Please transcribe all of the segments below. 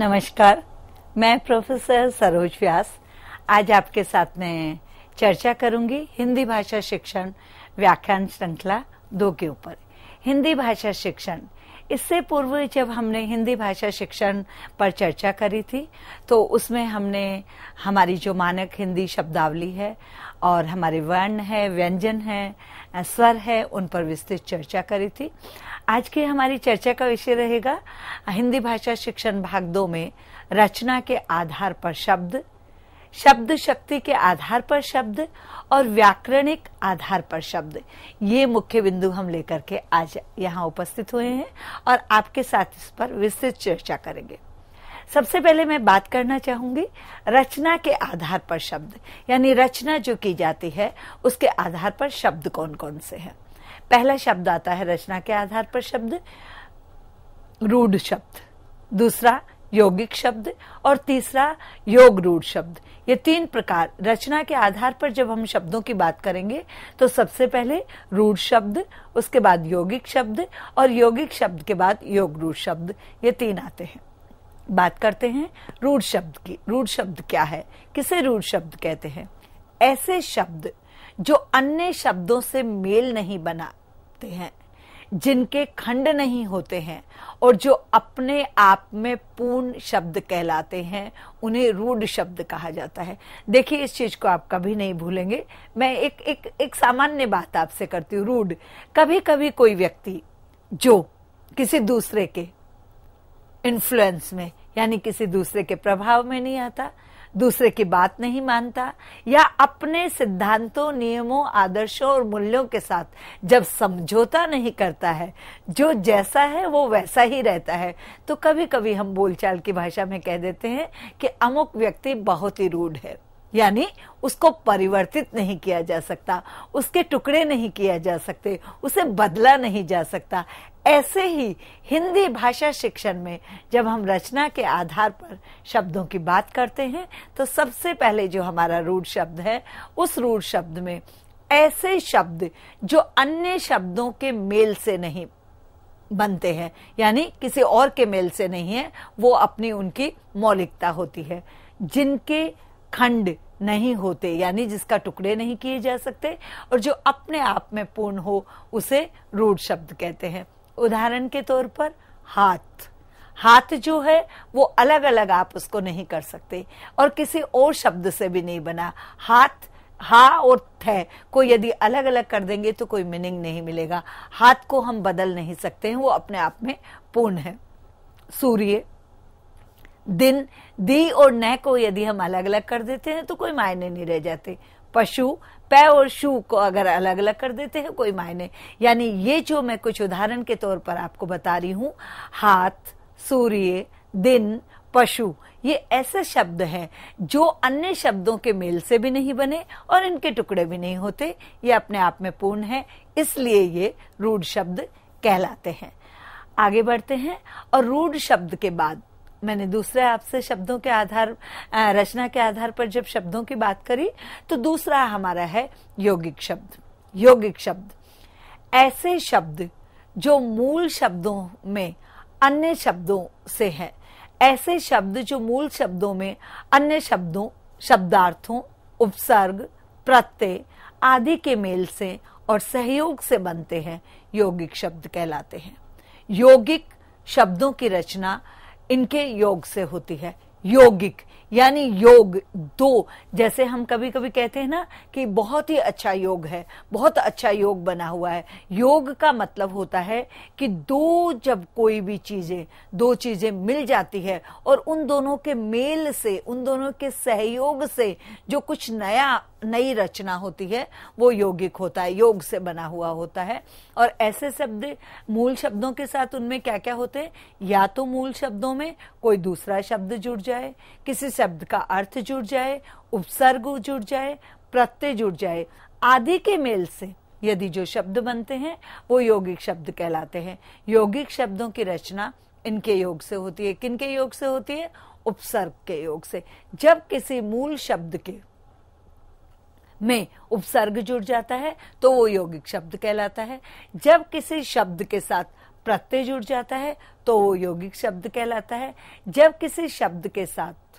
नमस्कार मैं प्रोफेसर सरोज व्यास आज आपके साथ में चर्चा करूंगी हिंदी भाषा शिक्षण व्याख्यान श्रृंखला दो के ऊपर हिंदी भाषा शिक्षण इससे पूर्व जब हमने हिंदी भाषा शिक्षण पर चर्चा करी थी तो उसमें हमने हमारी जो मानक हिंदी शब्दावली है और हमारे वर्ण है व्यंजन है स्वर है उन पर विस्तृत चर्चा करी थी आज की हमारी चर्चा का विषय रहेगा हिंदी भाषा शिक्षण भाग दो में रचना के आधार पर शब्द शब्द शक्ति के आधार पर शब्द और व्याकरणिक आधार पर शब्द ये मुख्य बिंदु हम लेकर के आज यहाँ उपस्थित हुए हैं और आपके साथ इस पर विस्तृत चर्चा करेंगे सबसे पहले मैं बात करना चाहूंगी रचना के आधार पर शब्द यानी रचना जो की जाती है उसके आधार पर शब्द कौन कौन से हैं पहला शब्द आता है रचना के आधार पर शब्द रूढ़ शब्द दूसरा योगिक शब्द और तीसरा योग रूढ़ शब्द ये तीन प्रकार रचना के आधार पर जब हम शब्दों की बात करेंगे तो सबसे पहले रूढ़ शब्द उसके बाद योगिक शब्द और योगिक शब्द के बाद योग रूढ़ शब्द ये तीन आते हैं बात करते हैं रूढ़ शब्द की रूढ़ शब्द क्या है किसे रूढ़ शब्द कहते हैं ऐसे शब्द जो अन्य शब्दों से मेल नहीं बनाते हैं जिनके खंड नहीं होते हैं और जो अपने आप में पूर्ण शब्द कहलाते हैं उन्हें रूढ़ शब्द कहा जाता है देखिए इस चीज को आप कभी नहीं भूलेंगे मैं एक एक एक सामान्य बात आपसे करती हूँ रूढ़ कभी कभी कोई व्यक्ति जो किसी दूसरे के इन्फ्लुएंस में यानी किसी दूसरे के प्रभाव में नहीं आता दूसरे की बात नहीं मानता या अपने सिद्धांतों नियमों आदर्शों और मूल्यों के साथ जब समझौता नहीं करता है जो जैसा है वो वैसा ही रहता है तो कभी कभी हम बोलचाल की भाषा में कह देते हैं कि अमुक व्यक्ति बहुत ही रूढ़ है यानी उसको परिवर्तित नहीं किया जा सकता उसके टुकड़े नहीं किया जा सकते उसे बदला नहीं जा सकता ऐसे ही हिंदी भाषा शिक्षण में जब हम रचना के आधार पर शब्दों की बात करते हैं तो सबसे पहले जो हमारा रूढ़ शब्द है उस रूढ़ शब्द में ऐसे शब्द जो अन्य शब्दों के मेल से नहीं बनते हैं यानी किसी और के मेल से नहीं है वो अपनी उनकी मौलिकता होती है जिनके खंड नहीं होते यानी जिसका टुकड़े नहीं किए जा सकते और जो अपने आप में पूर्ण हो उसे रूढ़ शब्द कहते हैं उदाहरण के तौर पर हाथ हाथ जो है वो अलग अलग आप उसको नहीं कर सकते और किसी और शब्द से भी नहीं बना हाथ हा और थ को यदि अलग अलग कर देंगे तो कोई मीनिंग नहीं मिलेगा हाथ को हम बदल नहीं सकते हैं वो अपने आप में पूर्ण है सूर्य दिन दी और न को यदि हम अलग अलग कर देते हैं तो कोई मायने नहीं रह जाते पशु पै और शू को अगर अलग अलग कर देते हैं कोई मायने यानी ये जो मैं कुछ उदाहरण के तौर पर आपको बता रही हूँ हाथ सूर्य दिन पशु ये ऐसे शब्द हैं जो अन्य शब्दों के मेल से भी नहीं बने और इनके टुकड़े भी नहीं होते ये अपने आप में पूर्ण है इसलिए ये रूढ़ शब्द कहलाते हैं आगे बढ़ते हैं और रूढ़ शब्द के बाद मैंने दूसरे आपसे शब्दों के आधार रचना के आधार पर जब शब्दों की बात करी तो दूसरा हमारा है यौगिक शब्द यौगिक शब्द ऐसे शब्द जो मूल शब्दों में अन्य शब्दों से है ऐसे शब्द जो मूल शब्दों में अन्य शब्दों शब्दार्थों उपसर्ग प्रत्यय आदि के मेल से और सहयोग से बनते हैं यौगिक शब्द कहलाते हैं यौगिक शब्दों की रचना इनके योग से होती है योगिक यानी योग दो जैसे हम कभी कभी कहते हैं ना कि बहुत ही अच्छा योग है बहुत अच्छा योग बना हुआ है योग का मतलब होता है कि दो जब कोई भी चीजें दो चीजें मिल जाती है और उन दोनों के मेल से उन दोनों के सहयोग से जो कुछ नया नई रचना होती है वो यौगिक होता है योग से बना हुआ होता है और ऐसे शब्द मूल शब्दों के साथ उनमें क्या क्या होते हैं या तो मूल शब्दों में कोई दूसरा शब्द जुड़ जाए किसी शब्द का अर्थ जुड़ जाए उपसर्ग जुड़ जाए प्रत्यय जुड़ जाए आदि के मेल से यदि जो शब्द बनते हैं वो यौगिक शब्द कहलाते हैं यौगिक शब्दों की रचना इनके योग से होती है किनके योग से होती है उपसर्ग के योग से जब किसी मूल शब्द के में उपसर्ग जुड़ जाता है तो वो यौगिक शब्द कहलाता है जब किसी शब्द के साथ प्रत्यय जुड़ जाता है तो वो यौगिक शब्द कहलाता है जब किसी शब्द के साथ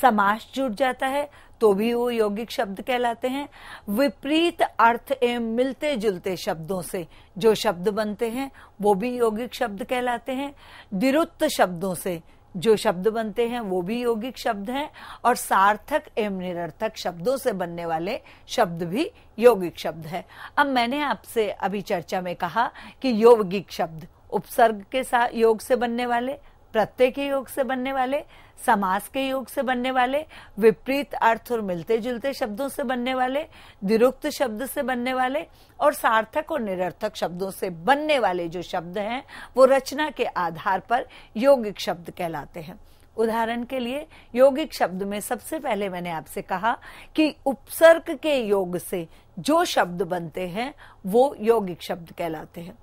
समास जुड़ जाता है तो भी वो यौगिक शब्द कहलाते हैं विपरीत अर्थ एवं मिलते जुलते शब्दों से जो शब्द बनते हैं वो भी यौगिक शब्द कहलाते हैं द्विरुत्त शब्दों से जो शब्द बनते हैं वो भी यौगिक शब्द हैं और सार्थक एवं निरर्थक शब्दों से बनने वाले शब्द भी यौगिक शब्द है अब मैंने आपसे अभी चर्चा में कहा कि यौगिक शब्द उपसर्ग के साथ योग से बनने वाले प्रत्यय के योग से बनने वाले समास के योग से बनने वाले विपरीत अर्थ और मिलते जुलते शब्दों से बनने वाले दिरुक्त शब्द से बनने वाले और सार्थक और निरर्थक शब्दों से बनने वाले जो शब्द हैं वो रचना के आधार पर यौगिक शब्द कहलाते हैं उदाहरण के लिए यौगिक शब्द में सबसे पहले मैंने आपसे कहा कि उपसर्ग के योग से जो शब्द बनते हैं वो यौगिक शब्द कहलाते हैं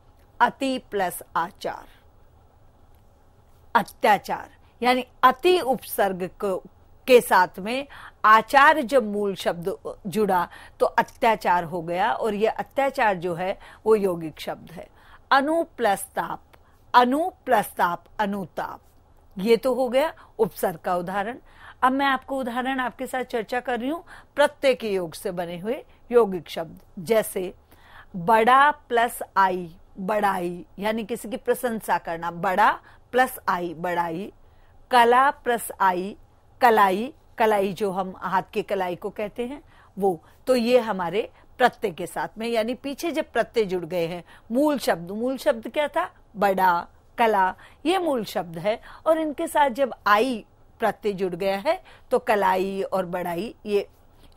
अति प्लस आचार अत्याचार यानी अति उपसर्ग को के साथ में आचार जब मूल शब्द जुड़ा तो अत्याचार हो गया और यह अत्याचार जो है वो यौगिक शब्द है अनु प्लस ताप अनु प्लस ताप अनुताप ये तो हो गया उपसर्ग का उदाहरण अब मैं आपको उदाहरण आपके साथ चर्चा कर रही हूं प्रत्यय के योग से बने हुए यौगिक शब्द जैसे बड़ा प्लस आई बड़ाई यानी किसी की प्रशंसा करना बड़ा प्लस आई बड़ाई कला प्लस आई कलाई कलाई जो हम हाथ की कलाई को कहते हैं वो तो ये हमारे प्रत्यय के साथ में यानी पीछे जब प्रत्यय जुड़ गए हैं मूल शब्द मूल शब्द क्या था बड़ा कला ये मूल शब्द है और इनके साथ जब आई प्रत्यय जुड़ गया है तो कलाई और बड़ाई ये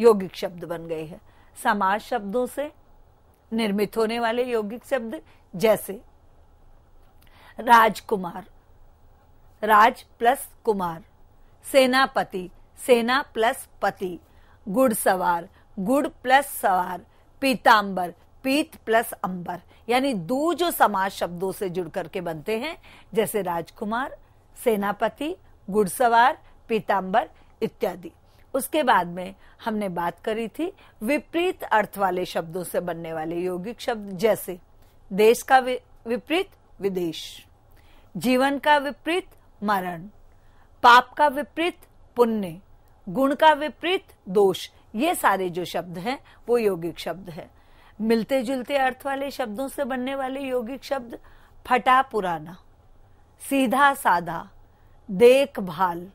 यौगिक शब्द बन गए हैं समाज शब्दों से निर्मित होने वाले यौगिक शब्द जैसे राजकुमार राज प्लस कुमार सेनापति सेना प्लस पति गुड़सवार गुड़ प्लस सवार पीताम्बर पीत प्लस अंबर यानी दो जो समाज शब्दों से जुड़ करके बनते हैं जैसे राजकुमार सेनापति गुड़सवार पीताम्बर इत्यादि उसके बाद में हमने बात करी थी विपरीत अर्थ वाले शब्दों से बनने वाले यौगिक शब्द जैसे देश का विपरीत विदेश जीवन का विपरीत मरण पाप का विपरीत पुण्य गुण का विपरीत दोष ये सारे जो शब्द हैं वो यौगिक शब्द है मिलते जुलते अर्थ वाले शब्दों से बनने वाले यौगिक शब्द फटा पुराना सीधा साधा देखभाल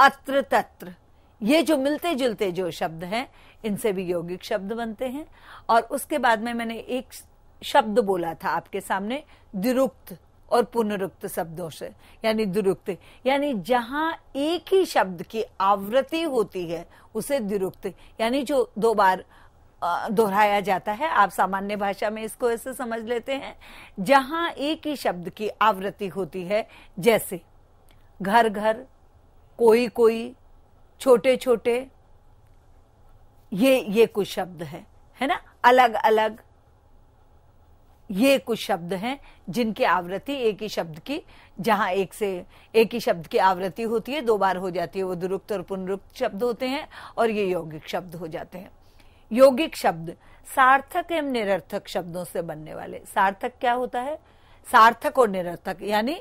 अत्र तत्र ये जो मिलते जुलते जो शब्द हैं इनसे भी यौगिक शब्द बनते हैं और उसके बाद में मैंने एक शब्द बोला था आपके सामने दिरुप्त और पुनरुक्त शब्दों से यानी दुरुक्त यानी जहाँ एक ही शब्द की आवृत्ति होती है उसे दुरुक्त यानी जो दो बार दोहराया जाता है आप सामान्य भाषा में इसको ऐसे समझ लेते हैं जहाँ एक ही शब्द की आवृत्ति होती है जैसे घर घर कोई कोई छोटे छोटे ये ये कुछ शब्द है है ना अलग अलग ये कुछ शब्द हैं जिनकी आवृत्ति एक ही शब्द की जहाँ एक से एक ही शब्द की आवृत्ति होती है दो बार हो जाती है वो दुरुक्त और पुनरुक्त शब्द होते हैं और ये यौगिक शब्द हो जाते हैं यौगिक शब्द सार्थक एवं निरर्थक शब्दों से बनने वाले सार्थक क्या होता है सार्थक और निरर्थक यानी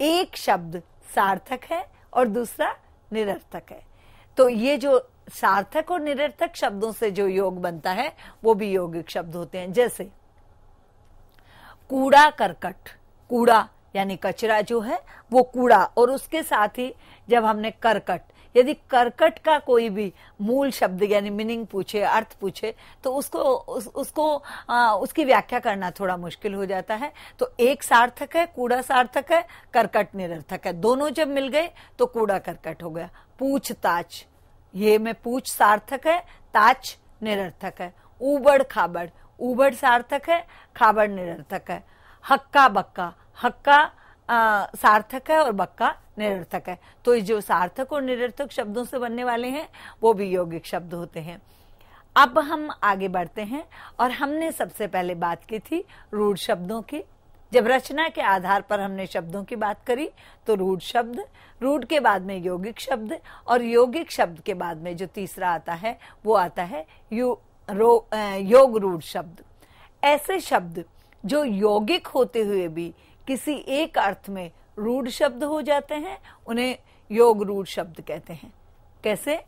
एक शब्द सार्थक है और दूसरा निरर्थक है तो ये जो सार्थक और निरर्थक शब्दों से जो योग बनता है वो भी यौगिक शब्द होते हैं जैसे कूड़ा करकट कूड़ा यानी कचरा जो है वो कूड़ा और उसके साथ ही जब हमने करकट यदि करकट का कोई भी मूल शब्द यानी मीनिंग पूछे अर्थ पूछे तो उसको उस, उसको आ, उसकी व्याख्या करना थोड़ा मुश्किल हो जाता है तो एक सार्थक है कूड़ा सार्थक है करकट निरर्थक है दोनों जब मिल गए तो कूड़ा करकट हो गया पूछ ताच ये में पूछ सार्थक है ताच निरर्थक है ऊबड़ खाबड़ ऊबड़ सार्थक है खाबड़ निरर्थक है हक्का बक्का हक्का आ, सार्थक है और बक्का निरर्थक है तो जो सार्थक और निरर्थक शब्दों से बनने वाले हैं वो भी यौगिक शब्द होते हैं अब हम आगे बढ़ते हैं और हमने सबसे पहले बात की थी रूढ़ शब्दों की जब रचना के आधार पर हमने शब्दों की बात करी तो रूढ़ शब्द रूढ़ के बाद में यौगिक शब्द और यौगिक शब्द के बाद में जो तीसरा आता है वो आता है यू रो, योग रूढ़ शब्द ऐसे शब्द जो यौगिक होते हुए भी किसी एक अर्थ में रूढ़ शब्द हो जाते हैं उन्हें योग रूढ़ शब्द कहते हैं कैसे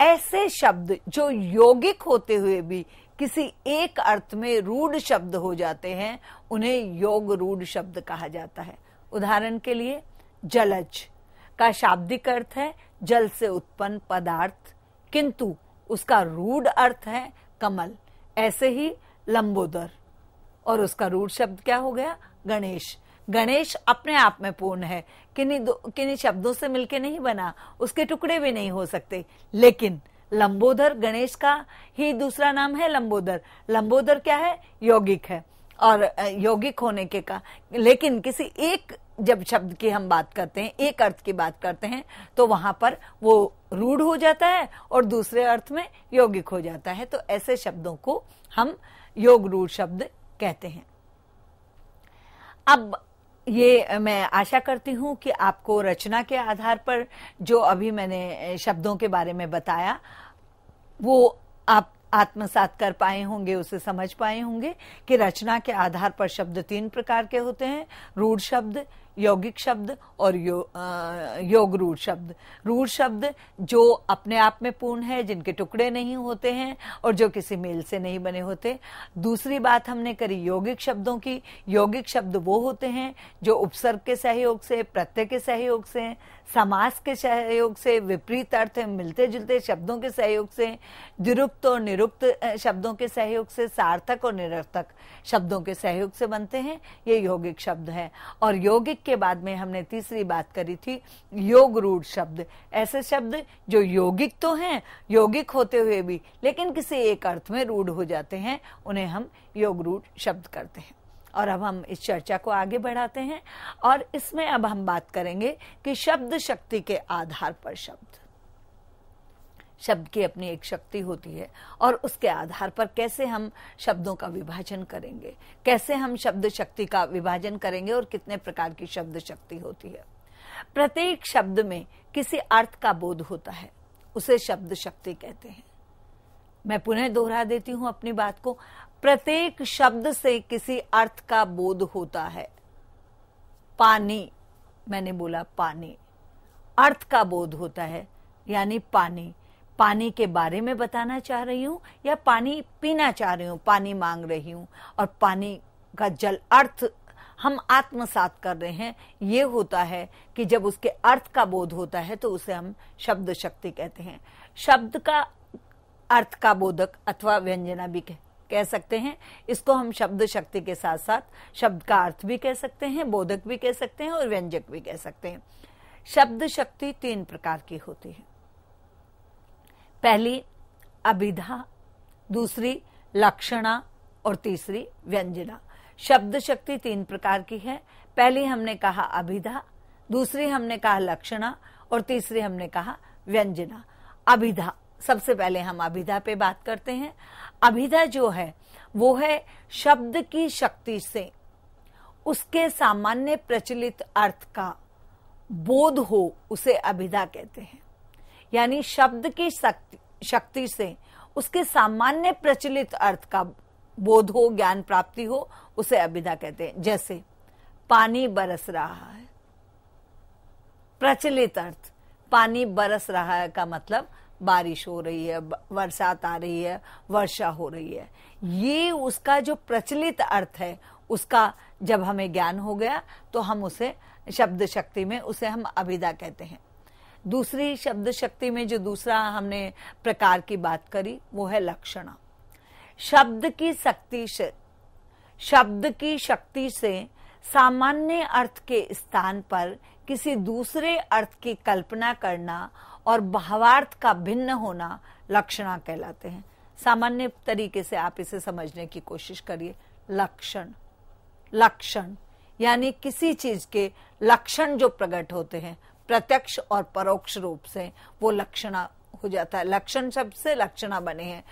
ऐसे शब्द जो यौगिक होते हुए भी किसी एक अर्थ में रूढ़ शब्द हो जाते हैं उन्हें योग रूढ़ शब्द कहा जाता है उदाहरण के लिए जलज का शाब्दिक अर्थ है जल से उत्पन्न पदार्थ किंतु उसका रूढ़ अर्थ है कमल ऐसे ही लंबोदर और उसका रूट शब्द क्या हो गया गणेश गणेश अपने आप में पूर्ण है किन्हीं किन्हीं शब्दों से मिलके नहीं बना उसके टुकड़े भी नहीं हो सकते लेकिन लंबोदर गणेश का ही दूसरा नाम है लंबोदर लंबोदर क्या है यौगिक है और यौगिक होने के का लेकिन किसी एक जब शब्द की हम बात करते हैं एक अर्थ की बात करते हैं तो वहां पर वो रूढ़ हो जाता है और दूसरे अर्थ में यौगिक हो जाता है तो ऐसे शब्दों को हम योग रूढ़ शब्द कहते हैं अब ये मैं आशा करती हूं कि आपको रचना के आधार पर जो अभी मैंने शब्दों के बारे में बताया वो आप आत्मसात कर पाए होंगे उसे समझ पाए होंगे कि रचना के आधार पर शब्द तीन प्रकार के होते हैं रूढ़ शब्द यौगिक शब्द और यो, आ, योग रूढ़ शब्द रूढ़ शब्द जो अपने आप में पूर्ण है जिनके टुकड़े नहीं होते हैं और जो किसी मेल से नहीं बने होते दूसरी बात हमने करी यौगिक शब्दों की यौगिक शब्द वो होते हैं जो उपसर्ग के सहयोग से प्रत्यय के सहयोग से समास के सहयोग से विपरीत अर्थ मिलते जुलते शब्दों के सहयोग से दुरुक्त और निरुक्त शब्दों के सहयोग से सार्थक और निरर्थक शब्दों के सहयोग से बनते हैं ये यौगिक शब्द है और यौगिक के बाद में हमने तीसरी बात करी थी योग रूढ़ शब्द ऐसे शब्द जो योगिक तो हैं योगिक होते हुए भी लेकिन किसी एक अर्थ में रूढ़ हो जाते हैं उन्हें हम योग रूढ़ शब्द करते हैं और अब हम इस चर्चा को आगे बढ़ाते हैं और इसमें अब हम बात करेंगे कि शब्द शक्ति के आधार पर शब्द शब्द की अपनी एक शक्ति होती है और उसके आधार पर कैसे हम शब्दों का विभाजन करेंगे कैसे हम शब्द शक्ति का विभाजन करेंगे और कितने प्रकार की शब्द शक्ति होती है प्रत्येक शब्द में किसी अर्थ का बोध होता है उसे शब्द शक्ति कहते हैं मैं पुनः दोहरा देती हूं अपनी बात को प्रत्येक शब्द से किसी अर्थ का बोध होता है पानी मैंने बोला पानी अर्थ का बोध होता है यानी पानी पानी के बारे में बताना चाह रही हूँ या पानी पीना चाह रही हूँ पानी मांग रही हूँ और पानी का जल अर्थ हम आत्मसात कर रहे हैं ये होता है कि जब उसके अर्थ का बोध होता है तो उसे हम शब्द शक्ति कहते हैं शब्द का अर्थ का बोधक अथवा व्यंजना भी कह, कह सकते हैं इसको हम शब्द शक्ति के साथ साथ शब्द का अर्थ भी कह सकते हैं बोधक भी कह सकते हैं और व्यंजक भी कह सकते हैं शब्द शक्ति तीन प्रकार की होती है पहली अभिधा दूसरी लक्षणा और तीसरी व्यंजना शब्द शक्ति तीन प्रकार की है पहली हमने कहा अभिधा दूसरी हमने कहा लक्षणा और तीसरी हमने कहा व्यंजना अभिधा सबसे पहले हम अभिधा पे बात करते हैं अभिधा जो है वो है शब्द की शक्ति से उसके सामान्य प्रचलित अर्थ का बोध हो उसे अभिधा कहते हैं यानी शब्द की शक्ति से उसके सामान्य प्रचलित अर्थ का बोध हो ज्ञान प्राप्ति हो उसे अभिधा कहते हैं जैसे पानी बरस रहा है प्रचलित अर्थ पानी बरस रहा है का मतलब बारिश हो रही है बरसात आ रही है वर्षा हो रही है ये उसका जो प्रचलित अर्थ है उसका जब हमें ज्ञान हो गया तो हम उसे शब्द शक्ति में उसे हम अभिदा कहते हैं दूसरी शब्द शक्ति में जो दूसरा हमने प्रकार की बात करी वो है लक्षणा शब्द की शक्ति से शब्द की शक्ति से सामान्य अर्थ के स्थान पर किसी दूसरे अर्थ की कल्पना करना और भावार्थ का भिन्न होना लक्षणा कहलाते हैं सामान्य तरीके से आप इसे समझने की कोशिश करिए लक्षण लक्षण यानी किसी चीज के लक्षण जो प्रकट होते हैं प्रत्यक्ष और परोक्ष रूप से वो लक्षणा हो जाता है लक्षण शब्द से लक्षणा बने हैं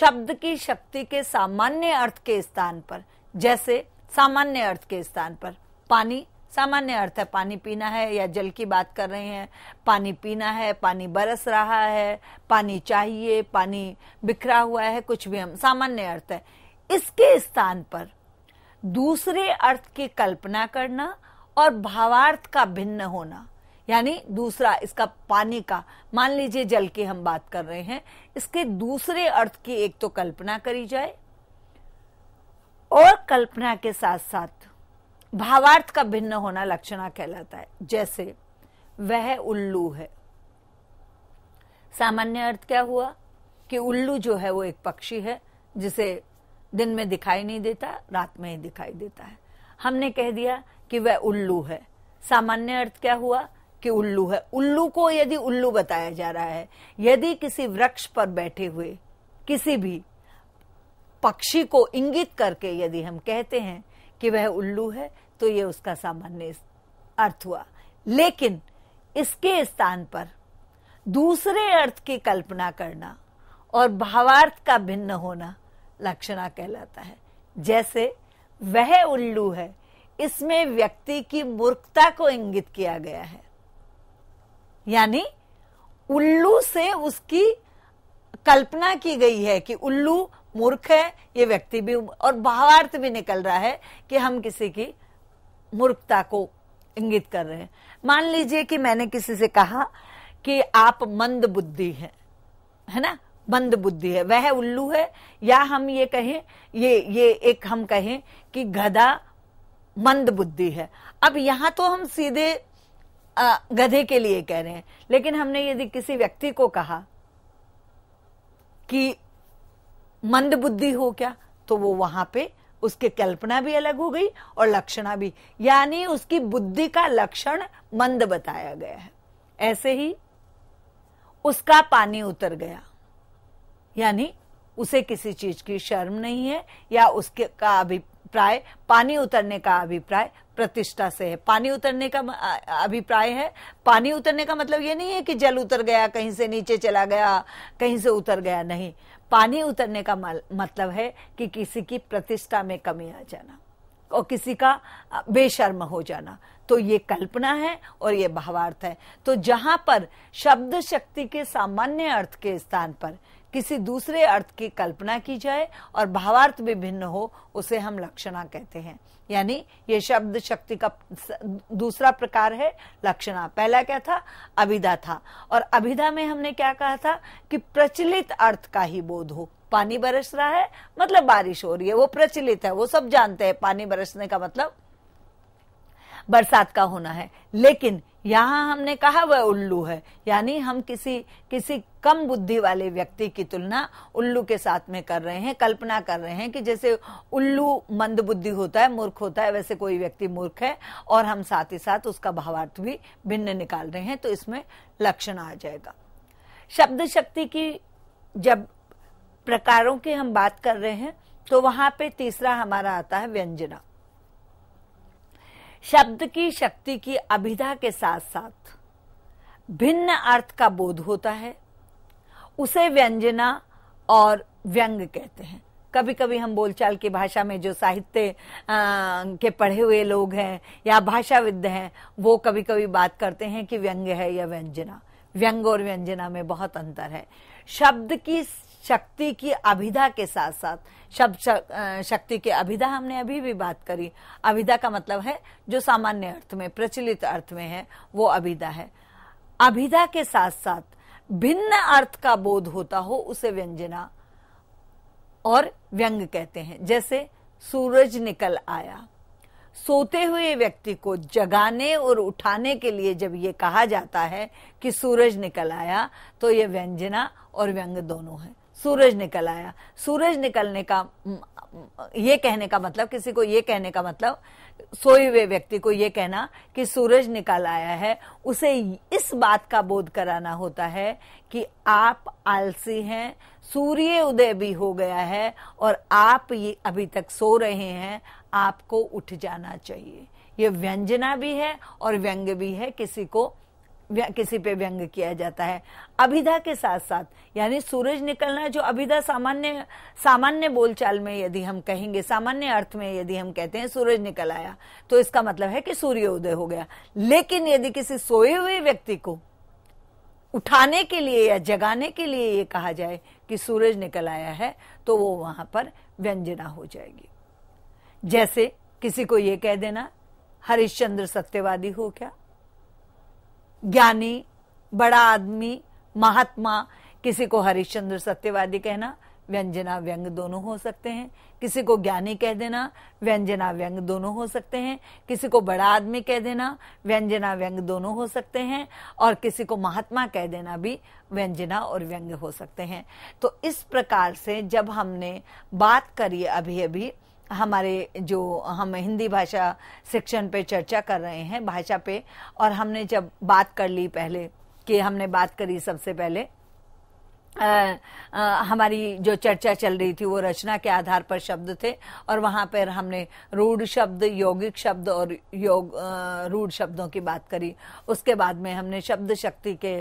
शब्द की शक्ति के सामान्य अर्थ के स्थान पर जैसे सामान्य अर्थ के स्थान पर पानी सामान्य अर्थ है पानी पीना है या जल की बात कर रहे हैं पानी पीना है पानी बरस रहा है पानी चाहिए पानी बिखरा हुआ है कुछ भी हम सामान्य अर्थ है इसके स्थान पर दूसरे अर्थ की कल्पना करना और भावार्थ का भिन्न होना यानी दूसरा इसका पानी का मान लीजिए जल की हम बात कर रहे हैं इसके दूसरे अर्थ की एक तो कल्पना करी जाए और कल्पना के साथ साथ भावार्थ का भिन्न होना लक्षणा कहलाता है जैसे वह उल्लू है सामान्य अर्थ क्या हुआ कि उल्लू जो है वो एक पक्षी है जिसे दिन में दिखाई नहीं देता रात में ही दिखाई देता है हमने कह दिया कि वह उल्लू है सामान्य अर्थ क्या हुआ कि उल्लू है उल्लू को यदि उल्लू बताया जा रहा है यदि किसी वृक्ष पर बैठे हुए किसी भी पक्षी को इंगित करके यदि हम कहते हैं कि वह उल्लू है तो यह उसका सामान्य अर्थ हुआ लेकिन इसके स्थान पर दूसरे अर्थ की कल्पना करना और भावार्थ का भिन्न होना लक्षणा कहलाता है जैसे वह उल्लू है इसमें व्यक्ति की मूर्खता को इंगित किया गया है यानी उल्लू से उसकी कल्पना की गई है कि उल्लू मूर्ख है ये व्यक्ति भी और भावार्थ भी निकल रहा है कि हम किसी की मूर्खता को इंगित कर रहे हैं मान लीजिए कि मैंने किसी से कहा कि आप मंद बुद्धि है है ना मंद बुद्धि है वह उल्लू है या हम ये कहें ये ये एक हम कहें कि गधा मंद बुद्धि है अब यहां तो हम सीधे गधे के लिए कह रहे हैं लेकिन हमने यदि किसी व्यक्ति को कहा कि मंद बुद्धि हो क्या तो वो वहां पे उसके कल्पना भी अलग हो गई और लक्षणा भी यानी उसकी बुद्धि का लक्षण मंद बताया गया है ऐसे ही उसका पानी उतर गया यानी उसे किसी चीज की शर्म नहीं है या उसके का अभिप्राय पानी उतरने का अभिप्राय प्रतिष्ठा से है पानी उतरने का अभिप्राय है पानी उतरने का मतलब ये नहीं है कि जल उतर गया कहीं से नीचे चला गया कहीं से उतर गया नहीं पानी उतरने का मतलब है कि किसी की प्रतिष्ठा में कमी आ जाना और किसी का बेशर्म हो जाना तो ये कल्पना है और ये भावार्थ है तो जहां पर शब्द शक्ति के सामान्य अर्थ के स्थान पर किसी दूसरे अर्थ की कल्पना की जाए और भावार्थ भी भिन्न हो उसे हम लक्षणा कहते हैं यानी ये शब्द शक्ति का दूसरा प्रकार है लक्षणा पहला क्या था अभिधा था और अभिधा में हमने क्या कहा था कि प्रचलित अर्थ का ही बोध हो पानी बरस रहा है मतलब बारिश हो रही है वो प्रचलित है वो सब जानते हैं पानी बरसने का मतलब बरसात का होना है लेकिन यहाँ हमने कहा वह उल्लू है यानी हम किसी किसी कम बुद्धि वाले व्यक्ति की तुलना उल्लू के साथ में कर रहे हैं कल्पना कर रहे हैं कि जैसे उल्लू मंद बुद्धि होता है मूर्ख होता है वैसे कोई व्यक्ति मूर्ख है और हम साथ ही साथ उसका भावार्थ भी भिन्न निकाल रहे हैं तो इसमें लक्षण आ जाएगा शब्द शक्ति की जब प्रकारों की हम बात कर रहे हैं तो वहां पे तीसरा हमारा आता है व्यंजना शब्द की शक्ति की अभिधा के साथ साथ भिन्न अर्थ का बोध होता है उसे व्यंजना और व्यंग कहते हैं कभी कभी हम बोलचाल की भाषा में जो साहित्य के पढ़े हुए लोग हैं या भाषाविद हैं वो कभी कभी बात करते हैं कि व्यंग है या व्यंजना व्यंग और व्यंजना में बहुत अंतर है शब्द की शक्ति की अभिधा के साथ साथ शब्द शक्ति के अभिधा हमने अभी भी बात करी अभिधा का मतलब है जो सामान्य अर्थ में प्रचलित अर्थ में है वो अभिधा है अभिधा के साथ साथ भिन्न अर्थ का बोध होता हो उसे व्यंजना और व्यंग कहते हैं जैसे सूरज निकल आया सोते हुए व्यक्ति को जगाने और उठाने के लिए जब ये कहा जाता है कि सूरज निकल आया तो ये व्यंजना और व्यंग दोनों है सूरज निकल आया सूरज निकलने का ये कहने का मतलब किसी को ये कहने का मतलब सोए हुए व्यक्ति को ये कहना कि सूरज निकल आया है उसे इस बात का बोध कराना होता है कि आप आलसी हैं सूर्य उदय भी हो गया है और आप ये अभी तक सो रहे हैं आपको उठ जाना चाहिए ये व्यंजना भी है और व्यंग भी है किसी को किसी पे व्यंग किया जाता है अभिधा के साथ साथ यानी सूरज निकलना जो अभिधा सामान्य सामान्य बोलचाल में यदि हम कहेंगे सामान्य अर्थ में यदि हम कहते हैं सूरज निकल आया तो इसका मतलब है कि सूर्य उदय हो गया लेकिन यदि किसी सोए हुए व्यक्ति को उठाने के लिए या जगाने के लिए ये कहा जाए कि सूरज निकल आया है तो वो वहां पर व्यंजना हो जाएगी जैसे किसी को ये कह देना हरिश्चंद्र सत्यवादी हो क्या ज्ञानी बड़ा आदमी महात्मा किसी को हरिश्चंद्र सत्यवादी कहना व्यंजना व्यंग दोनों हो सकते हैं किसी को ज्ञानी कह देना व्यंजना व्यंग दोनों हो सकते हैं किसी को बड़ा आदमी कह देना व्यंजना व्यंग दोनों हो सकते हैं और किसी को महात्मा कह देना भी व्यंजना और व्यंग हो सकते हैं तो इस प्रकार से जब हमने बात करी अभी अभी हमारे जो हम हिंदी भाषा शिक्षण पे चर्चा कर रहे हैं भाषा पे और हमने जब बात कर ली पहले कि हमने बात करी सबसे पहले आ, आ, हमारी जो चर्चा चल रही थी वो रचना के आधार पर शब्द थे और वहां पर हमने रूढ़ शब्द यौगिक शब्द और योग रूढ़ शब्दों की बात करी उसके बाद में हमने शब्द शक्ति के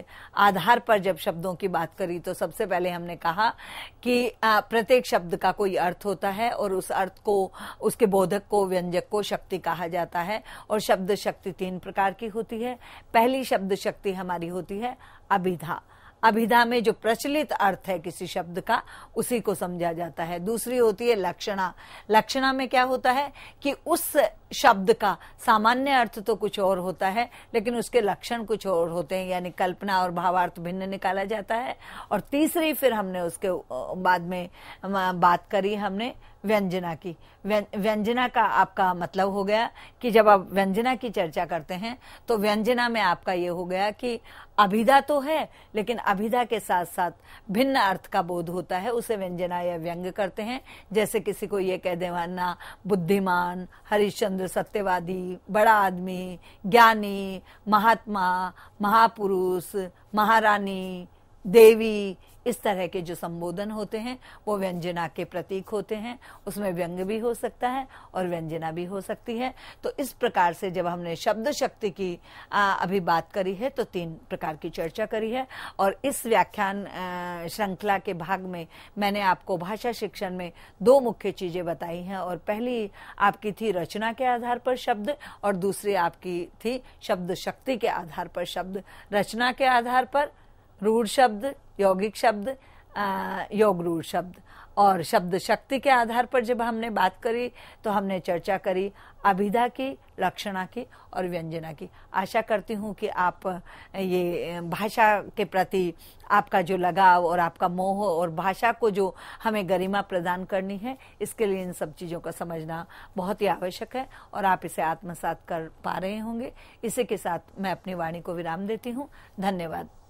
आधार पर जब शब्दों की बात करी तो सबसे पहले हमने कहा कि प्रत्येक शब्द का कोई अर्थ होता है और उस अर्थ को उसके बोधक को व्यंजक को शक्ति कहा जाता है और शब्द शक्ति तीन प्रकार की होती है पहली शब्द शक्ति हमारी होती है अभिधा अभिधा में जो प्रचलित अर्थ है किसी शब्द का उसी को समझा जाता है दूसरी होती है लक्षणा लक्षणा में क्या होता है कि उस शब्द का सामान्य अर्थ तो कुछ और होता है लेकिन उसके लक्षण कुछ और होते हैं यानी कल्पना और भावार्थ भिन्न निकाला जाता है और तीसरी फिर हमने उसके बाद में बात करी हमने व्यंजना की व्यंजना का आपका मतलब हो गया कि जब आप व्यंजना की चर्चा करते हैं तो व्यंजना में आपका ये हो गया कि अभिधा तो है लेकिन अभिधा के साथ साथ भिन्न अर्थ का बोध होता है उसे व्यंजना या व्यंग करते हैं जैसे किसी को ये कह देना बुद्धिमान हरिश्चंद्र सत्यशोधक सत्यवादी बड़ा आदमी ज्ञानी महात्मा महापुरुष महारानी देवी इस तरह के जो संबोधन होते हैं वो व्यंजना के प्रतीक होते हैं उसमें व्यंग भी हो सकता है और व्यंजना भी हो सकती है तो इस प्रकार से जब हमने शब्द शक्ति की आ, अभी बात करी है तो तीन प्रकार की चर्चा करी है और इस व्याख्यान श्रृंखला के भाग में मैंने आपको भाषा शिक्षण में दो मुख्य चीजें बताई हैं और पहली आपकी थी रचना के आधार पर शब्द और दूसरी आपकी थी शब्द शक्ति के आधार पर शब्द रचना के आधार पर रूढ़ शब्द यौगिक शब्द योग रूढ़ शब्द और शब्द शक्ति के आधार पर जब हमने बात करी तो हमने चर्चा करी अभिधा की लक्षणा की और व्यंजना की आशा करती हूँ कि आप ये भाषा के प्रति आपका जो लगाव और आपका मोह और भाषा को जो हमें गरिमा प्रदान करनी है इसके लिए इन सब चीज़ों का समझना बहुत ही आवश्यक है और आप इसे आत्मसात कर पा रहे होंगे इसी के साथ मैं अपनी वाणी को विराम देती हूँ धन्यवाद